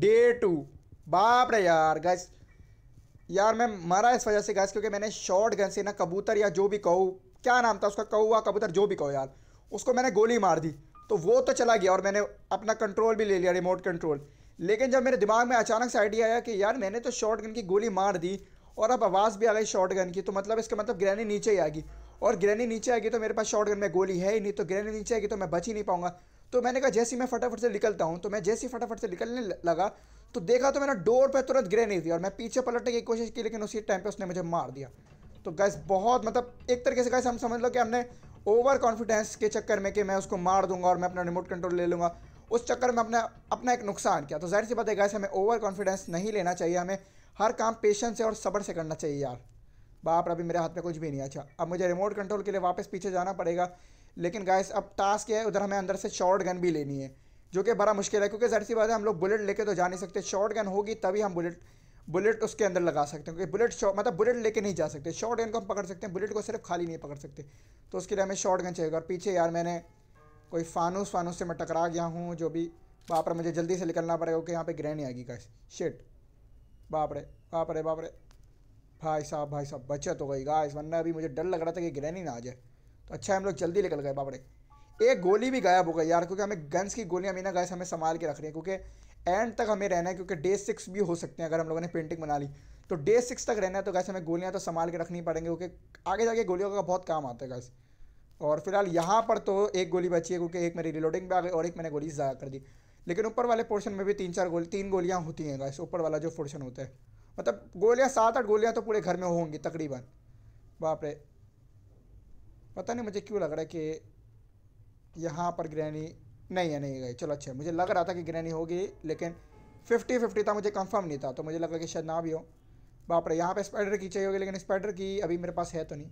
day to बाप रे यार गैस यार मैं मरा इस वजह से गैस क्योंकि मैंने शॉर्ट गन से ना कबूतर या जो भी कहूँ क्या नाम था उसका कौआ कबूतर जो भी कहो यार उसको मैंने गोली मार दी तो वो तो चला गया और मैंने अपना कंट्रोल भी ले लिया रिमोट कंट्रोल लेकिन जब मेरे दिमाग में अचानक से आइडिया आया कि यार मैंने तो शॉर्ट गन की गोली मार दी और अब आवाज़ भी आ गई शॉर्ट गन की तो मतलब इसका मतलब ग्रैनी नीचे ही आएगी और ग्रैनी नीचे आएगी तो मेरे पास शॉर्ट गन में गोली है ही नहीं तो ग्रैनी नीचे आएगी तो मैं बच ही नहीं पाऊंगा तो मैंने कहा जैसे मैं फटाफट से निकलता हूँ तो मैं जैसे फटाफट से निकलने लगा तो देखा तो मेरा डोर पर तुरंत ग्रे नहीं थी और मैं पीछे पलटने की कोशिश की लेकिन उसी टाइम पर उसने मुझे मार दिया तो गैस बहुत मतलब एक तरीके से गैस हम समझ लो कि हमने ओवर कॉन्फिडेंस के चक्कर में कि मैं उसको मार दूंगा और मैं अपना रिमोट कंट्रोल ले लूँगा उस चक्कर में अपना अपना एक नुकसान किया तो जाहिर सी बात है गैस हमें ओवर कॉन्फिडेंस नहीं लेना चाहिए हमें हर काम पेशेंस से और सब्र से करना चाहिए यार बाप अभी मेरे हाथ में कुछ भी नहीं अच्छा अब मुझे रिमोट कंट्रोल के लिए वापस पीछे जाना पड़ेगा लेकिन गाइस अब टास्क है उधर हमें अंदर से शॉर्ट गन भी लेनी है जो कि बड़ा मुश्किल है क्योंकि जहर सी बात है हम लोग बुलेट लेके तो जा नहीं सकते शॉर्ट गन होगी तभी हम बुलेट बुलेट उसके अंदर लगा सकते हैं क्योंकि बुलेट मतलब बुलेट लेके नहीं जा सकते शॉर्ट गन को हम पकड़ सकते हैं बुलेट को सिर्फ खाली नहीं पकड़ सकते तो उसके लिए हमें शॉर्ट गन चाहिए और पीछे यार मैंने कोई फानूस फानूस से मैं टकरा गया हूँ जो भी बाप रे मुझे जल्दी से निकलना पड़ेगा क्योंकि यहाँ पर ग्रहणी आएगी गाइस शिट बाप रे बाप रे बाप रे भाई साहब भाई साहब बचत हो गई गाइस वरना अभी मुझे डर लग रहा था कि ग्रहणी ना आ जाए तो अच्छा हम लोग जल्दी निकल गए बाबड़े एक गोली भी गायब हो गई यार क्योंकि हमें गन्स की गोलियाँ मीना गैस हमें संभाल के रख रही है क्योंकि एंड तक हमें रहना है क्योंकि डे सिक्स भी हो सकते हैं अगर हम लोगों ने पेंटिंग बना ली तो डे सिक्स तक रहना है तो गैस हमें गोलियाँ तो संभाल के रखनी पड़ेंगे क्योंकि आगे जाके गोलियों का बहुत काम आता है गैस और फिलहाल यहाँ पर तो एक गोली बची है क्योंकि एक मेरी रिलोडिंग भी आ गई और एक मैंने गोली ज़्यादा कर दी लेकिन ऊपर वाले पोर्शन में भी तीन चार गोली तीन गोलियाँ होती हैं गैस ऊपर वाला जो पोर्शन होता है मतलब गोलियाँ सात आठ गोलियाँ तो पूरे घर में होंगी तकरीबन बाप रे पता नहीं मुझे क्यों लग रहा है कि यहाँ पर ग्रैनी नहीं है नहीं गई चलो अच्छा मुझे लग रहा था कि ग्रैनी होगी लेकिन फिफ्टी फिफ्टी था मुझे कंफर्म नहीं था तो मुझे लग है कि शायद ना भी हो बाप रे यहाँ पे स्पाइडर की चाहिए होगी लेकिन स्पाइडर की अभी मेरे पास है तो नहीं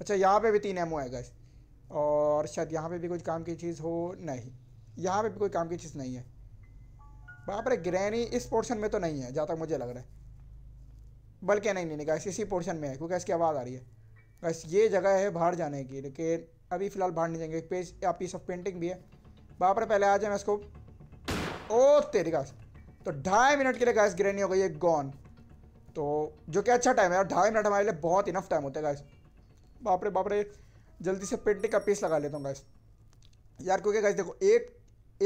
अच्छा यहाँ पे भी तीन एमओ है गए और शायद यहाँ पे भी कुछ काम की चीज़ हो नहीं यहाँ पे भी कोई काम की चीज़ नहीं है बाप रे ग्रैनी इस पोर्शन में तो नहीं है जहाँ तक मुझे लग रहा है बल्कि नहीं नहीं नहीं इसी पोर्शन में है क्योंकि इसकी आवाज़ आ रही है बस ये जगह है बाहर जाने की लेकिन अभी फ़िलहाल बाहर नहीं जाएंगे पेज आपकी सब पेंटिंग भी है वहाँ पर पहले आ जाए मैं इसको ओ तेरे गैस तो ढाई मिनट के लिए गैस ग्रहणी हो गई है गॉन तो जो कि अच्छा टाइम है और ढाई मिनट हमारे लिए बहुत इनफ टाइम होता है गैस बापरे बापरे जल्दी से पेंटिंग का पीस लगा लेता हूँ गैस यार क्योंकि गैस देखो एक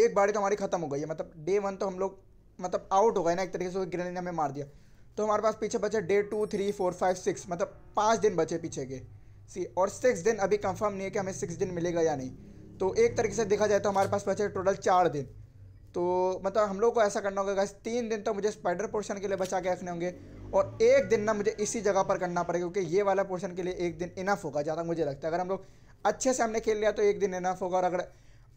एक बारी तो हमारी ख़त्म हो गई है मतलब डे वन तो हम लोग मतलब आउट हो गए ना एक तरीके से ग्रेनेड ने हमें मार दिया तो हमारे पास पीछे बचे day two three four five six मतलब पाँच दिन बचे पीछे के सी और सिक्स दिन अभी कंफर्म नहीं है कि हमें सिक्स दिन मिलेगा या नहीं तो एक तरीके से देखा जाए तो हमारे पास बचे टोटल चार दिन तो मतलब हम लोग को ऐसा करना होगा गाइस तीन दिन तो मुझे स्पाइडर पोर्शन के लिए बचा के रखने होंगे और एक दिन ना मुझे इसी जगह पर करना पड़ेगा क्योंकि ये वाला पोर्शन के लिए एक दिन इनफ होगा ज़्यादा मुझे लगता है अगर हम लोग अच्छे से हमने खेल लिया तो एक दिन इनफ होगा और अगर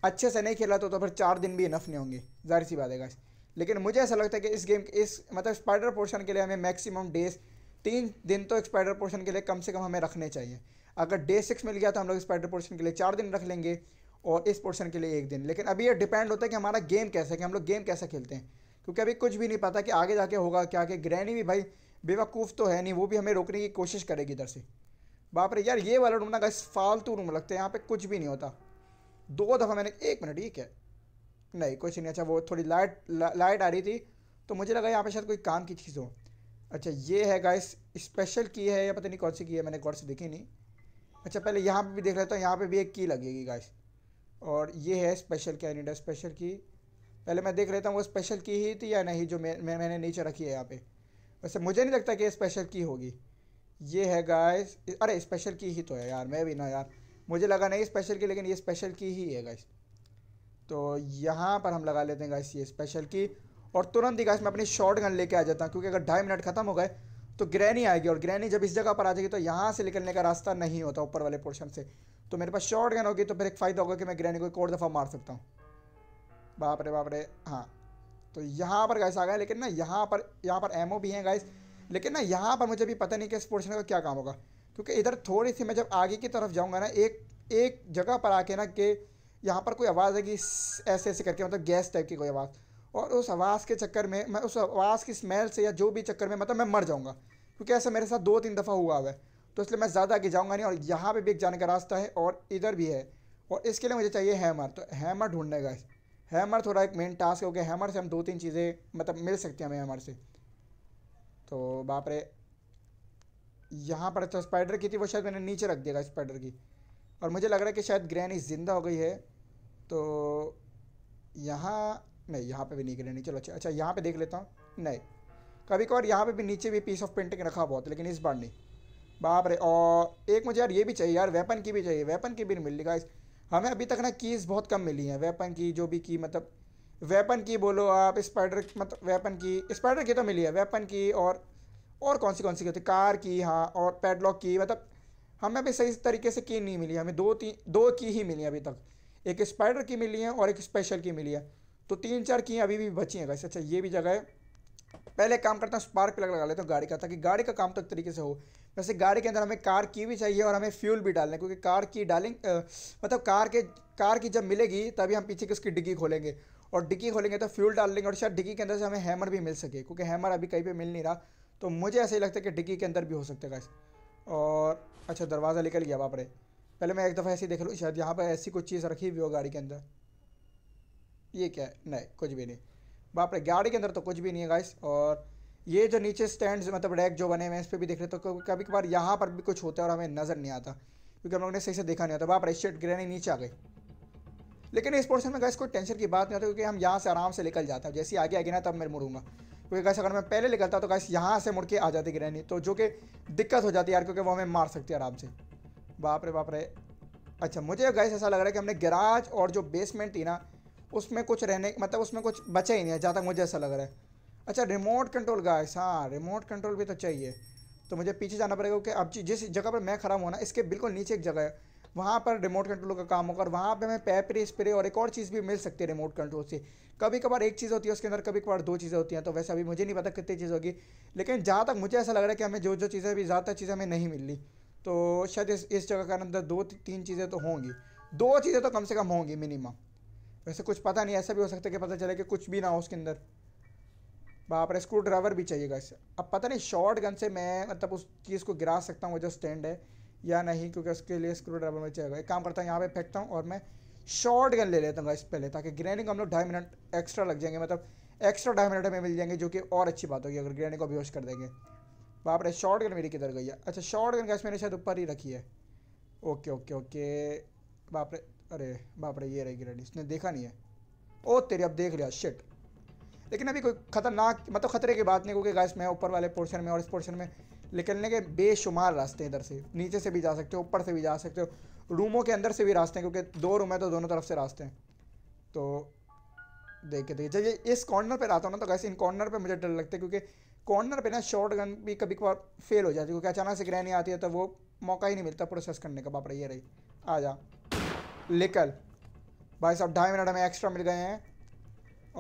अच्छे से नहीं खेला तो, तो फिर चार दिन भी इनफ नहीं होंगे जाहिर सी बात है गाइस लेकिन मुझे ऐसा लगता है कि इस गेम इस मतलब स्पाइडर पोर्शन के लिए हमें मैक्सिमम डेज तीन दिन तो स्पाइडर पोर्शन के लिए कम से कम हमें रखने चाहिए अगर डे सिक्स मिल गया तो हम लोग स्पाइडर पोर्शन के लिए चार दिन रख लेंगे और इस पोर्शन के लिए एक दिन लेकिन अभी ये डिपेंड होता है कि हमारा गेम कैसा है कि हम लोग गेम कैसा खेलते हैं क्योंकि अभी कुछ भी नहीं पता कि आगे जाके होगा क्या कि ग्रैनी भी भाई बेवकूफ़ तो है नहीं वो भी हमें रोकने की कोशिश करेगी इधर से बाप रे यार ये वाला रूम ना गैस फालतू रूम लगता है यहाँ पे कुछ भी नहीं होता दो दफ़ा मैंने एक मिनट ये क्या नहीं कुछ नहीं अच्छा वो थोड़ी लाइट ला, लाइट आ रही थी तो मुझे लगा यहाँ पे शायद कोई काम की चीज़ हो अच्छा ये है गाइस स्पेशल की है या पता नहीं कौन सी की है मैंने गौर से देखी नहीं अच्छा पहले यहाँ पे भी देख लेता हूँ यहाँ पे भी एक की लगेगी गाइस और ये है स्पेशल क्या नीडा स्पेशल की पहले मैं देख लेता हूँ वो स्पेशल की ही थी या नहीं जो मैं, मैंने नीचे रखी है यहाँ पर वैसे मुझे नहीं लगता कि स्पेशल की होगी ये है गाइस अरे स्पेशल की ही तो है यार मैं भी ना यार मुझे लगा नहीं स्पेशल की लेकिन ये स्पेशल की ही है गाइस तो यहाँ पर हम लगा लेते हैं गाइस ये स्पेशल की और तुरंत ही गाइस मैं अपनी शॉर्ट गन लेके आ जाता हूँ क्योंकि अगर ढाई मिनट खत्म हो गए तो ग्रैनी आएगी और ग्रैनी जब इस जगह पर आ जाएगी तो यहाँ से निकलने का रास्ता नहीं होता ऊपर वाले पोर्शन से तो मेरे पास शॉर्ट गन होगी तो फिर एक फ़ायदा होगा कि मैं ग्रैनी को एक और दफ़ा मार सकता हूँ बाप रे बाप रे हाँ तो यहाँ पर गैस आ गए लेकिन ना यहाँ पर यहाँ पर एमओ भी हैं गैस लेकिन ना यहाँ पर मुझे भी पता नहीं कि इस पोर्शन का क्या काम होगा क्योंकि इधर थोड़ी सी मैं जब आगे की तरफ जाऊँगा ना एक एक जगह पर आके ना कि यहाँ पर कोई आवाज़ है कि ऐसे ऐसे करके मतलब गैस टाइप की कोई आवाज़ और उस आवाज़ के चक्कर में मैं उस आवाज़ की स्मेल से या जो भी चक्कर में मतलब मैं मर जाऊँगा क्योंकि ऐसा मेरे साथ दो तीन दफ़ा हुआ हुआ है तो इसलिए मैं ज़्यादा आगे जाऊँगा नहीं और यहाँ पर भी एक जाने का रास्ता है और इधर भी है और इसके लिए मुझे चाहिए हैमर तो हैमर ढूंढने का हैमर थोड़ा एक मेन टास्क हो गया हैमर से हम दो तीन चीज़ें मतलब मिल सकती हैं हमें हैमर से तो बाप रे यहाँ पर अच्छा तो स्पाइडर की थी वो शायद मैंने नीचे रख दिया स्पाइडर की और मुझे लग रहा है कि शायद ग्रैनी ज़िंदा हो गई है तो यहाँ नहीं यहाँ पे भी नहीं ग्रैनी चलो अच्छा अच्छा यहाँ पे देख लेता हूँ नहीं कभी कभार यहाँ पे भी नीचे भी पीस ऑफ पेंटिंग रखा बहुत लेकिन इस बार नहीं बाप रे और एक मुझे यार ये भी चाहिए यार वेपन की भी चाहिए वेपन की भी नहीं मिल रही गाइस हमें अभी तक ना कीज़ बहुत कम मिली हैं वेपन की जो भी की मतलब वेपन की बोलो आप स्पाइडर मतलब वेपन की स्पाइडर की तो मिली है वेपन की और और कौन सी कौन सी होती कार की हाँ और पेडलॉक की मतलब हमें अभी सही तरीके से की नहीं मिली हमें दो तीन दो की ही मिली अभी तक एक स्पाइडर की मिली है और एक स्पेशल की मिली है तो तीन चार की अभी भी बची हैं गैस अच्छा ये भी जगह है पहले काम करता हूँ स्पार्क प्लग लगा लेता हूँ गाड़ी का ताकि गाड़ी का काम तक तो तरीके से हो वैसे गाड़ी के अंदर हमें कार की भी चाहिए और हमें फ्यूल भी डालना है क्योंकि कार की डालेंगे मतलब कार के कार की जब मिलेगी तभी हम पीछे की उसकी डिग्गी खोलेंगे और डिग्गी खोलेंगे तो फ्यूल डाल लेंगे और शायद डिग्गी के अंदर से हमें हैमर भी मिल सके क्योंकि हैमर अभी कहीं पर मिल नहीं रहा तो मुझे ऐसे ही लगता है कि डिग्गी के अंदर भी हो सकता है गैस और अच्छा दरवाज़ा निकल गया बापरे पहले मैं एक दफ़ा ऐसे ही देख लूँ शायद यहाँ पर ऐसी कुछ चीज़ रखी हुई हो गाड़ी के अंदर ये क्या है नहीं कुछ भी नहीं बापरे गाड़ी के अंदर तो कुछ भी नहीं है गाइस और ये जो नीचे स्टैंड मतलब रैक जो बने हुए हैं इस पर भी देख रहे तो कभी कभार यहाँ पर भी कुछ होता है और हमें नज़र नहीं आता क्योंकि हम लोगों ने सही से देखा नहीं होता बाप रे शर्ट ग्रेनी नीचे आ गई लेकिन इस पोर्शन में गैस कोई टेंशन की बात नहीं होती क्योंकि हम यहाँ से आराम से निकल जाते हैं जैसे आगे आगे ना तब मैं मुड़ूंगा क्योंकि गैस अगर मैं पहले निकलता तो गैस यहाँ से मुड़ के आ जाती ग्रैनी तो जो कि दिक्कत हो जाती यार क्योंकि वो हमें मार सकती है आराम से बाप रे बाप रे अच्छा मुझे गैस ऐसा लग रहा है कि हमने गैराज और जो बेसमेंट थी ना उसमें कुछ रहने मतलब उसमें कुछ बचा ही नहीं है जहाँ तक मुझे ऐसा लग रहा है अच्छा रिमोट कंट्रोल गैस हाँ रिमोट कंट्रोल भी तो चाहिए तो मुझे पीछे जाना पड़ेगा क्योंकि अब जिस जगह पर मैं खड़ा हुआ ना इसके बिल्कुल नीचे एक जगह है वहाँ पर रिमोट कंट्रोल का काम होगा और वहाँ पे हमें पैपरी स्प्रे और एक और चीज़ भी मिल सकती है रिमोट कंट्रोल से कभी कभार एक चीज़ होती है उसके अंदर कभी कभार दो चीज़ें होती हैं तो वैसे अभी मुझे नहीं पता कितनी चीज़ होगी लेकिन जहाँ तक मुझे ऐसा लग रहा है कि हमें जो जो चीज़ें भी ज़्यादातर चीज़ें हमें नहीं मिलनी तो शायद इस इस जगह के अंदर दो तीन चीज़ें तो होंगी दो चीज़ें तो कम से कम होंगी मिनिमम वैसे कुछ पता नहीं ऐसा भी हो सकता है कि पता चले कि कुछ भी ना हो उसके अंदर बाप रे स्क्रू ड्राइवर भी चाहिएगा इससे अब पता नहीं शॉर्ट गन से मैं मतलब उस चीज़ को गिरा सकता हूँ वो जो स्टैंड है या नहीं क्योंकि उसके लिए स्क्रू ड्राइवर में चाहिएगा एक काम करता हूँ यहाँ पे फेंकता हूँ और मैं शॉर्ट गन ले लेता हूँ इस पहले ताकि ग्रेनिंग को हम लोग ढाई मिनट एक्स्ट्रा लग जाएंगे मतलब एक्स्ट्रा ढाई मिनट में मिल जाएंगे जो कि और अच्छी बात होगी अगर ग्रेनिंग को भी कर देंगे वहाँ पर शॉर्ट गन मेरी किधर गई है अच्छा शॉर्ट गन गैस मैंने शायद ऊपर ही रखी है ओके ओके ओके बापरे अरे बापरे ये रही रेडी इसने देखा नहीं है ओ तेरी अब देख लिया शिट लेकिन अभी कोई खतरनाक मतलब खतरे की बात नहीं क्योंकि गैस मैं ऊपर वाले पोर्शन में और इस पोर्शन में निकलने के बेशुमार रास्ते इधर से नीचे से भी जा सकते हो ऊपर से भी जा सकते हो रूमों के अंदर से भी रास्ते हैं क्योंकि दो रूम है तो दोनों तरफ से रास्ते हैं तो देखिए देखिए जब ये इस कॉर्नर पर रहता हूँ ना तो कैसे इन कॉर्नर पर मुझे डर लगता है क्योंकि कॉर्नर पे ना शॉर्ट गन भी कभी कभार फेल हो जाती है क्योंकि अचानक से ग्रहणी आती है तो वो मौका ही नहीं मिलता प्रोसेस करने का बापरा ये रही आ जा निकल भाई साहब ढाई मिनट हमें एक्स्ट्रा मिल गए हैं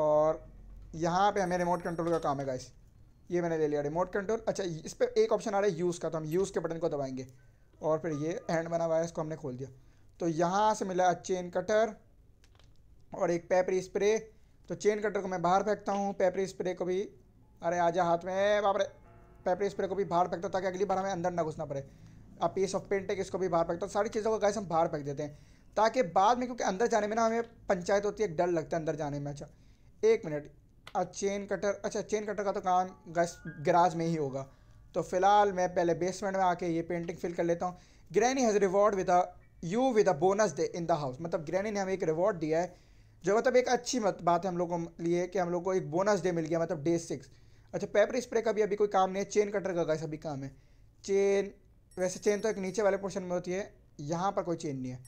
और यहाँ पे हमें रिमोट कंट्रोल का काम है गाइस ये मैंने ले लिया रिमोट कंट्रोल अच्छा इस पर एक ऑप्शन आ रहा है यूज़ का तो हम यूज़ के बटन को दबाएंगे और फिर ये हैंड बना हुआ है इसको हमने खोल दिया तो यहाँ से मिला चेन कटर और एक पेपरी स्प्रे तो चेन कटर को मैं बाहर फेंकता हूँ पेपरी स्प्रे को भी अरे आजा हाथ में बाप रे पेपरी स्प्रे को भी बाहर फेंकता ताकि अगली बार हमें अंदर ना घुसना पड़े अब पीस ऑफ पेंट है इसको भी बाहर फेंकता सारी चीज़ों को गैस हम बाहर फेंक देते हैं ताकि बाद में क्योंकि अंदर जाने में ना हमें पंचायत होती है डर लगता है अंदर जाने में अच्छा एक मिनट चेन कटर अच्छा चेन कटर का तो काम गराज में ही होगा तो फिलहाल मैं पहले बेसमेंट में आके ये पेंटिंग फिल कर लेता हूँ granny has reward with a you with a bonus day in the house मतलब ग्रैनी ने हमें एक रिवॉर्ड दिया है जो मतलब एक अच्छी मत बात है हम लोगों के लिए कि हम लोग को एक बोनस डे मिल गया मतलब डे सिक्स अच्छा पेपर स्प्रे का भी अभी कोई काम नहीं है चेन कटर का कैसा भी काम है चेन वैसे चेन तो एक नीचे वाले पोर्शन में होती है यहाँ पर कोई चेन नहीं है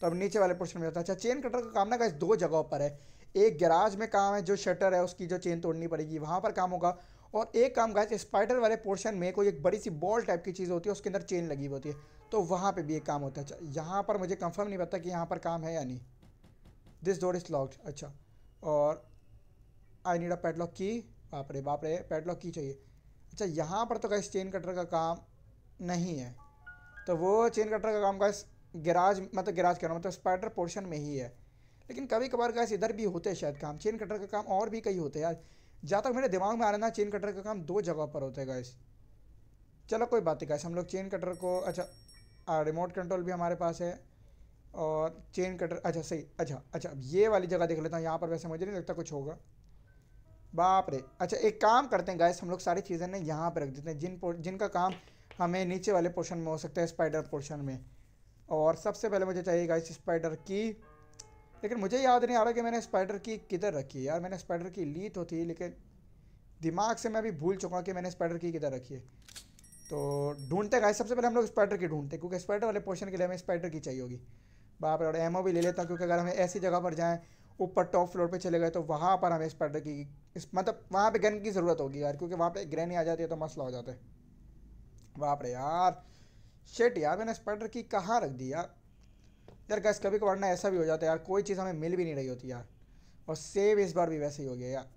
तो अब नीचे वाले पोर्शन में होता है अच्छा चेन कटर का काम ना कैसे दो जगहों पर है एक गैराज में काम है जो शटर है उसकी जो चेन तोड़नी पड़ेगी वहाँ पर काम होगा और एक काम गाइस स्पाइडर वाले पोर्शन में कोई एक बड़ी सी बॉल टाइप की चीज़ होती है उसके अंदर चेन लगी हुई होती है तो वहाँ पे भी एक काम होता है अच्छा, यहाँ पर मुझे कंफर्म नहीं पता कि यहाँ पर काम है या नहीं दिस डोर इज़ लॉक्ड अच्छा और आई नीड अ पैडलॉक की बाप रे बाप रे पैडलॉक की चाहिए अच्छा यहाँ पर तो गैस चेन कटर का काम नहीं है तो वो चेन कटर का काम गैस गैराज मतलब गैराज कह रहा हूँ मतलब स्पाइडर पोर्शन में ही है लेकिन कभी कभार गैस इधर भी होते हैं शायद काम चेन कटर का काम और भी कई होते हैं यार जहाँ तक मेरे दिमाग में आ रहा ना चेन कटर का काम दो जगह पर होता है गैस चलो कोई बात नहीं गैस हम लोग चेन कटर को अच्छा रिमोट कंट्रोल भी हमारे पास है और चेन कटर अच्छा सही अच्छा अच्छा अब ये वाली जगह देख लेता हूँ यहाँ पर वैसे मुझे नहीं लगता कुछ होगा बाप रे अच्छा एक काम करते हैं गैस हम लोग सारी चीज़ें ना यहाँ पर रख देते हैं जिन जिनका काम हमें नीचे वाले पोर्शन में हो सकता है स्पाइडर पोर्शन में और सबसे पहले मुझे चाहिए गाइस स्पाइडर की लेकिन मुझे याद नहीं आ रहा कि मैंने स्पाइडर की किधर रखी है यार मैंने स्पाइडर की ली तो थी लेकिन दिमाग से मैं अभी भूल चुका कि मैंने स्पाइडर की किधर रखी है तो ढूंढते गए सबसे पहले हम लोग स्पाइडर की ढूंढते क्योंकि स्पाइडर वाले पोर्शन के लिए हमें स्पाइडर की चाहिए होगी बाप और एमओ भी ले लेता हूँ क्योंकि अगर हमें ऐसी जगह पर जाएँ ऊपर टॉप फ्लोर पर चले गए तो वहाँ पर हमें स्पाइडर की मतलब वहाँ पर गन की ज़रूरत होगी यार क्योंकि वहाँ पर ग्रैनी आ जाती है तो मसला हो जाता है बाप रे यार शेट यार मैंने स्पाइडर की कहाँ रख दी यार यार गैस कभी कभार ना ऐसा भी हो जाता है यार कोई चीज़ हमें मिल भी नहीं रही होती यार और सेव इस बार भी वैसे ही हो गया यार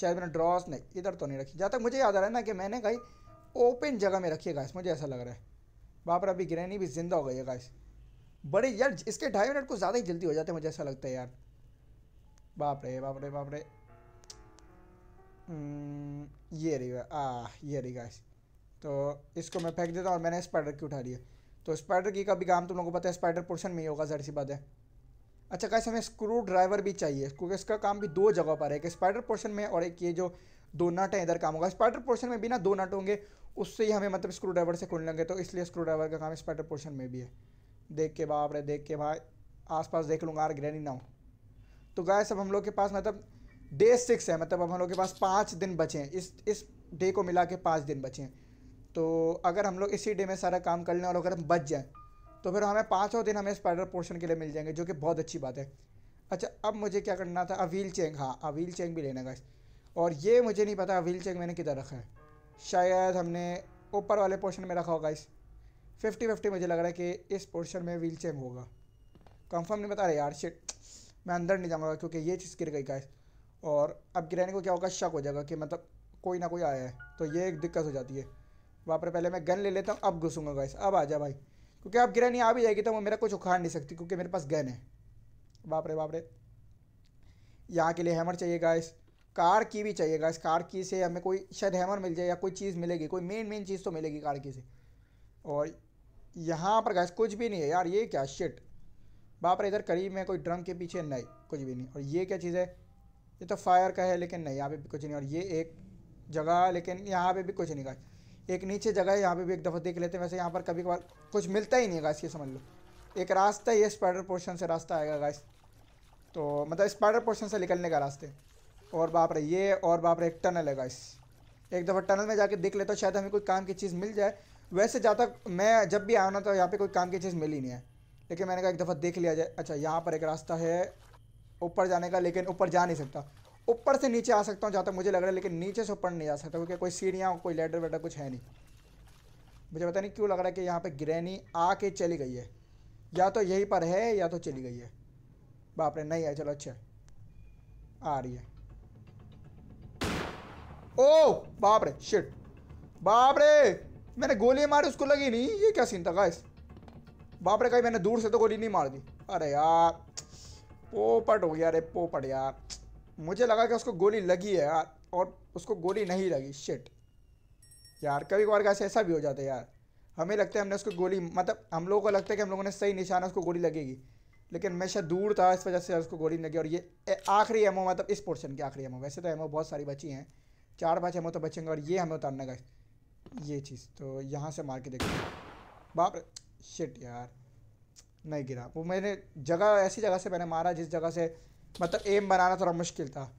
शायद मैंने ड्रॉस नहीं इधर तो नहीं रखी जहाँ तक मुझे याद आ रहा है ना कि मैंने कहीं ओपन जगह में रखी है गाइस मुझे ऐसा लग रहा है वहाँ पर अभी ग्रैनी भी जिंदा हो गई है गाइस बड़ी यार इसके ढाई मिनट को ज़्यादा ही जल्दी हो जाते हैं मुझे ऐसा लगता है यार बाप रे बाप रे बाप रे हम्म, ये रही आ ये रही गाइस तो इसको मैं फेंक देता हूँ और मैंने स्पाइडर की उठा लिया तो स्पाइडर की का भी काम तुम लोगों को पता है स्पाइडर पोर्शन में ही होगा जहर सी बात है अच्छा कैसे हमें स्क्रू ड्राइवर भी चाहिए क्योंकि इसका काम भी दो जगह पर है एक स्पाइडर पोर्शन में और एक ये जो दो नट है इधर काम होगा स्पाइडर पोर्शन में भी ना दो नट होंगे उससे ही हमें मतलब स्क्रू ड्राइवर से खुल लेंगे तो इसलिए स्क्रू ड्राइवर का काम स्पाइडर पोर्शन में भी है देख के बाप रे देख के भाई आसपास देख लूँगा यार ग्रैनी ना हो तो गाय सब हम लोग के पास मतलब डे सिक्स है मतलब अब हम लोग के पास पाँच दिन बचे हैं इस इस डे को मिला के पाँच दिन बचे हैं तो अगर हम लोग इसी डे में सारा काम कर लें और अगर हम बच जाएँ तो फिर हमें पाँचों दिन हमें स्पाइडर पोर्शन के लिए मिल जाएंगे जो कि बहुत अच्छी बात है अच्छा अब मुझे क्या करना था अवील चेंग हाँ अवील चेंग भी लेना गाइस और ये मुझे नहीं पता अवील चेंग मैंने किधर रखा है शायद हमने ऊपर वाले पोर्शन में रखा होगा इस फिफ्टी फिफ्टी मुझे लग रहा है कि इस पोर्शन में व्हील चेंग होगा कंफर्म नहीं बता रहे यार शिट मैं अंदर नहीं जाऊँगा क्योंकि ये चीज़ गिर गई गाइस और अब गिरने को क्या होगा शक हो जाएगा कि मतलब कोई ना कोई आया है तो ये एक दिक्कत हो जाती है वहाँ पर पहले मैं गन ले लेता हूँ अब घुसूंगा गाइस अब आ जा भाई क्योंकि अब गिरा नहीं आ भी जाएगी तो वो मेरा कुछ उखाड़ नहीं सकती क्योंकि मेरे पास गन है बापरे बापरे यहाँ के लिए हैमर चाहिए गाइस कार की भी चाहिए गाइस कार की से हमें कोई शायद हैमर मिल जाए या कोई चीज़ मिलेगी कोई मेन मेन चीज़ तो मिलेगी कार की से और यहाँ पर गाइस कुछ भी नहीं है यार ये क्या शिट बापरे इधर करीब में कोई ड्रम के पीछे नहीं कुछ भी नहीं और ये क्या चीज़ है ये तो फायर का है लेकिन नहीं यहाँ पे भी कुछ नहीं और ये एक जगह लेकिन यहाँ पे भी कुछ नहीं गाइस एक नीचे जगह है यहाँ पे भी एक दफ़ा देख लेते हैं वैसे यहाँ पर कभी कभार कुछ मिलता ही नहीं है गाइस ये समझ लो एक रास्ता ये स्पाइडर पोर्शन से रास्ता आएगा गाइस तो मतलब स्पाइडर पोर्शन से निकलने का रास्ते और बाप रे ये और बाप रे एक टनल है गाइस एक दफ़ा टनल में जाके देख लेता हूँ शायद हमें कोई काम की चीज़ मिल जाए वैसे ज़्यादा मैं जब भी आना तो यहाँ पर कोई काम की चीज़ मिल ही नहीं है लेकिन मैंने कहा एक दफ़ा देख लिया जाए अच्छा यहाँ पर एक रास्ता है ऊपर जाने का लेकिन ऊपर जा नहीं सकता ऊपर से नीचे आ सकता हूँ जहाँ तक मुझे लग रहा है लेकिन नीचे से ऊपर नहीं जा सकता क्योंकि कोई सीढ़ियाँ कोई लेडर वेडर कुछ है नहीं मुझे पता नहीं क्यों लग रहा है कि यहाँ पर ग्रैनी आके चली गई है या तो यहीं पर है या तो चली गई है बाप रे नहीं है चलो अच्छा आ रही है ओ बाप रे शिट बाप रे मैंने गोली मारी उसको लगी नहीं ये क्या सीन था गाइस बाप रे कहीं मैंने दूर से तो गोली नहीं मार दी अरे यार पोपट हो गया अरे पोपट यार मुझे लगा कि उसको गोली लगी है यार और उसको गोली नहीं लगी शिट यार कभी कभार कैसे ऐसा भी हो जाता है यार हमें लगता है हमने उसको गोली मतलब हम लोगों को लगता है कि हम लोगों ने सही निशाना उसको गोली लगेगी लेकिन मैं शायद दूर था इस वजह से उसको गोली लगी और ये आखिरी एमओ मतलब इस पोर्शन की आखिरी एमओ वैसे तो एमओ बहुत सारी बची हैं चार पाँच एमओ तो बचेंगे और ये हमें उतारने का ये चीज़ तो यहाँ से मार के देखें बाप शिट यार नहीं गिरा वो मैंने जगह ऐसी जगह से मैंने मारा जिस जगह से मतलब एम बनाना थोड़ा मुश्किल था